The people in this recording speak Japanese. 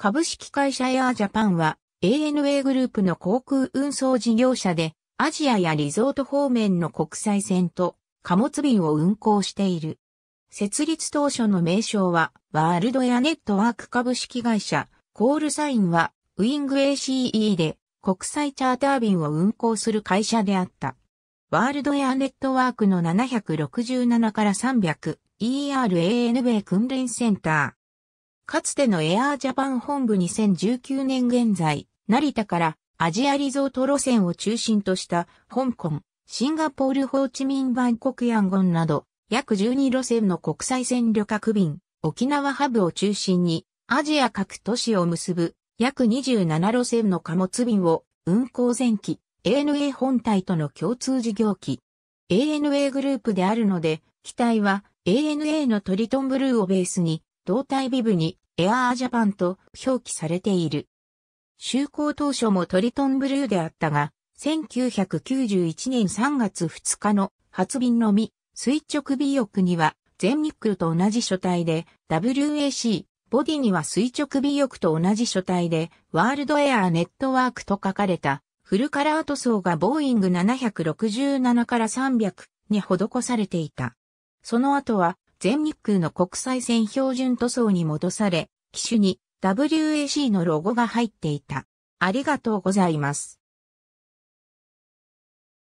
株式会社エアージャパンは ANA グループの航空運送事業者でアジアやリゾート方面の国際線と貨物便を運航している。設立当初の名称はワールドエアネットワーク株式会社、コールサインはウィング ACE で国際チャーター便を運航する会社であった。ワールドエアネットワークの767から 300ERANB 訓練センタかつてのエアージャパン本部2019年現在、成田からアジアリゾート路線を中心とした香港、シンガポールホーチミンバンコクヤンゴンなど約12路線の国際線旅客便、沖縄ハブを中心にアジア各都市を結ぶ約27路線の貨物便を運行前期 ANA 本体との共通事業機 ANA グループであるので、機体は ANA のトリトンブルーをベースに胴体ビブにエアージャパンと表記されている。就航当初もトリトンブルーであったが、1991年3月2日の発便のみ、垂直尾翼には全日空と同じ書体で WAC、ボディには垂直尾翼と同じ書体でワールドエアーネットワークと書かれたフルカラー塗装がボーイング767から300に施されていた。その後は全日空の国際線標準塗装に戻され、機種に WAC のロゴが入っていた。ありがとうございます。